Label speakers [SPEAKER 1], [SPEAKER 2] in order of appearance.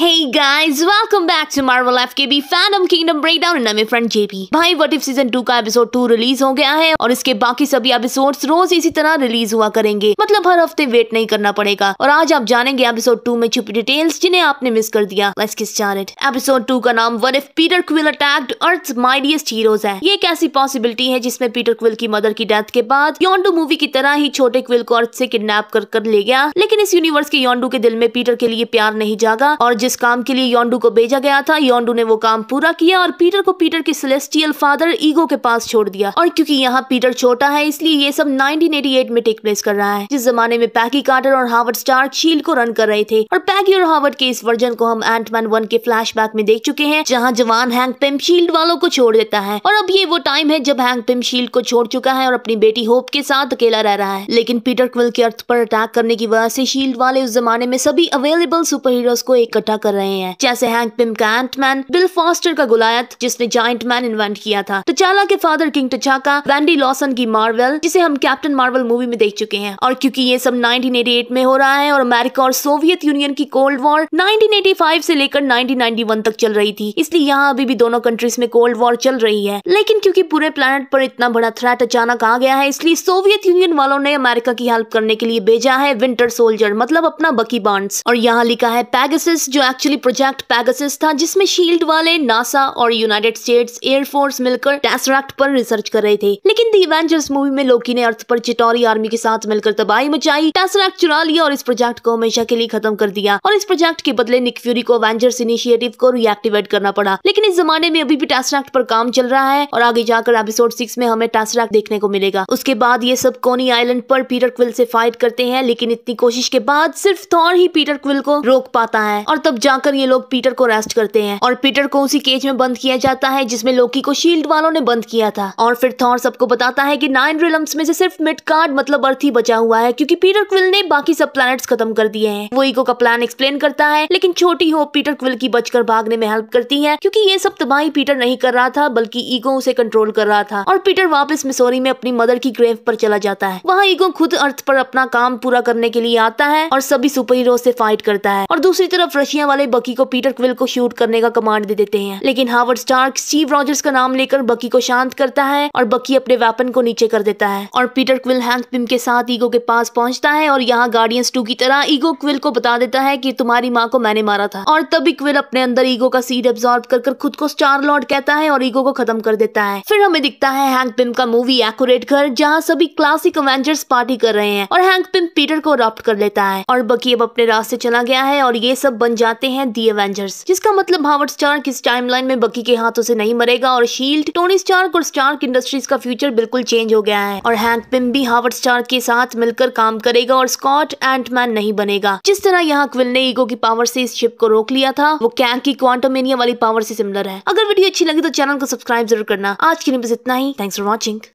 [SPEAKER 1] Hey guys, welcome back to Marvel FKB Phantom Kingdom Breakdown and I'm your friend JP. भाई What If Season 2 का episode 2 release हो गया है और इसके बाकी सभी एपिसोड्स रोज इसी तरह रिलीज हुआ करेंगे मतलब हर हफ्ते वेट नहीं करना पड़ेगा और आज आप जानेंगे एपिसोड 2 में छुपी डिटेल्स जिन्हें आपने मिस कर दिया Let's get started. एपिसोड 2 का नाम What If Peter Quill Attacked Earth's Mightiest Heroes है ये एक ऐसी पॉसिबिलिटी है जिसमें पीटर क्विल की मदर की डेथ के बाद योंडू मूवी की तरह ही छोटे क्विल को अर्थ से किडनेप कर कर ले गया लेकिन इस यूनिवर्स के योंडू के दिल में पीटर के लिए प्यार नहीं जागा और जिस जिस काम के लिए योंडू को भेजा गया था योंडू ने वो काम पूरा किया और पीटर को पीटर के सेलेस्टियल फादर ईगो के पास छोड़ दिया और क्योंकि यहाँ पीटर छोटा है इसलिए ये सब 1988 में टेक प्लेस कर रहा है जिस जमाने में पैकी कार्टर और हार्वर्ड स्टार शील्ड को रन कर रहे थे और पैकी और हार्वर्ड के इस वर्जन को हम एंटमैन वन के फ्लैश में देख चुके हैं जहाँ जवान हैंक पेम शील्ड वालों को छोड़ देता है और अब ये वो टाइम है जब हैंग पिम शील्ड को छोड़ चुका है और अपनी बेटी होप के साथ अकेला रह रहा है लेकिन पीटर क्विल के अर्थ पर अटैक करने की वजह से शील्ड वाले उस जमाने में सभी अवेलेबल सुपर हीरोज को इकट्ठा कर रहे हैं जैसे हैंक पिम का एंटमैन बिल फॉस्टर का गुलायत जिसने जॉइंट मैन इन्वेंट किया था तचाला के father king T'Chaka Wendy Lawson की मार्वल जिसे हम कैप्टन मार्वल मूवी में देख चुके हैं और क्यूँकी ये सब नाइनटीन में हो रहा है और अमेरिका और सोवियत यूनियन की कोल्ड वॉर नाइनटीन से लेकर नाइनटीन तक चल रही थी इसलिए यहाँ अभी भी दोनों कंट्रीज में कोल्ड वॉर चल रही है लेकिन क्यूँकी पूरे प्लानट पर इतना बड़ा थ्रेट अचानक आ गया है इसलिए सोवियत यूनियन वालों ने अमेरिका की हेल्प करने के लिए भेजा है विंटर सोल्जर मतलब अपना बकी बॉन्ड्स और यहाँ लिखा है पैगसिस जो जो एक्चुअली प्रोजेक्ट पैगसिस था जिसमें शील्ड e वाले नासा और यूनाइटेड स्टेट्स एयरफोर्स मिलकर टेस्ट पर रिसर्च कर रहे थे लेकिन दी एवेंजर्स मूवी में लोकी ने अर्थ पर चिटोरी आर्मी के साथ मिलकर तबाही मचाई टेस्ट चुरा लिया और इस प्रोजेक्ट को हमेशा के लिए खत्म कर दिया और इस प्रोजेक्ट के बदले निक फ्यूरी को एवेंजर्स इनिशिएटिव को रिएक्टिवेट करना पड़ा लेकिन इस जमाने में अभी भी टेस्ट पर काम चल रहा है और आगे जाकर एपिसोड सिक्स में हमें टेस्ट देखने को मिलेगा उसके बाद ये सब कोनी आईलैंड पर पीटर क्विल से फाइट करते हैं लेकिन इतनी कोशिश के बाद सिर्फ थॉर ही पीटर क्विल को रोक पाता है और तब जाकर ये लोग पीटर को अरेस्ट करते हैं और पीटर को उसी केज में बंद किया जाता है जिसमें लोकी को शील्ड वालों ने बंद किया था और फिर थॉर सबको बताता है कि नाइन रिलम्स में से सिर्फ मिड कार्ड मतलब अर्थ ही बचा हुआ है क्योंकि पीटर क्विल ने बाकी सब प्लैनेट्स खत्म कर दिए हैं वो इको का प्लान एक्सप्लेन करता है लेकिन छोटी होप पीटर क्विल की बचकर भागने में हेल्प करती है क्योंकि ये सब तबाही पीटर नहीं कर रहा था बल्कि ईगो उसे कंट्रोल कर रहा था और पीटर वापस मिसोरी में अपनी मदर की ग्रेव पर चला जाता है वहाँ ईगो खुद अर्थ पर अपना काम पूरा करने के लिए आता है और सभी सुपर हीरो से फाइट करता है और दूसरी तरफ रशिया खुफिया वाले बकी को पीटर क्विल को शूट करने का कमांड दे देते हैं लेकिन हावर्ड स्टार्क स्टीव रॉजर्स का नाम लेकर बकी को शांत करता है और बकी अपने वेपन को नीचे कर देता है और पीटर क्विल हैंक पिम के साथ ईगो के पास पहुंचता है और यहाँ गार्डियंस टू की तरह ईगो क्विल को बता देता है की तुम्हारी माँ को मैंने मारा था और तभी क्विल अपने अंदर ईगो का सीड एब्जॉर्ब कर खुद को स्टार लॉर्ड कहता है और ईगो को खत्म कर देता है फिर हमें दिखता है हैंक पिम का मूवी एक्यूरेट घर जहाँ सभी क्लासिक अवेंजर्स पार्टी कर रहे हैं और हैंक पिम पीटर को अडॉप्ट कर लेता है और बकी अब अपने रास्ते चला गया है और ये सब बन जा जाते हैं दी एवेंजर्स जिसका मतलब हावर्ड स्टार्क इस टाइमलाइन में बकी के हाथों से नहीं मरेगा और शील्ड टोनी स्टार्क और स्टार्क इंडस्ट्रीज का फ्यूचर बिल्कुल चेंज हो गया है और हैंक पिम भी हावर्ड स्टार्क के साथ मिलकर काम करेगा और स्कॉट एंटमैन नहीं बनेगा जिस तरह यहाँ क्विल ने ईगो की पावर से इस शिप को रोक लिया था वो कैंक की क्वांटोमेनिया वाली पावर से सिमिलर है अगर वीडियो अच्छी लगी तो चैनल को सब्सक्राइब जरूर करना आज के लिए बस इतना ही थैंक्स फॉर वॉचिंग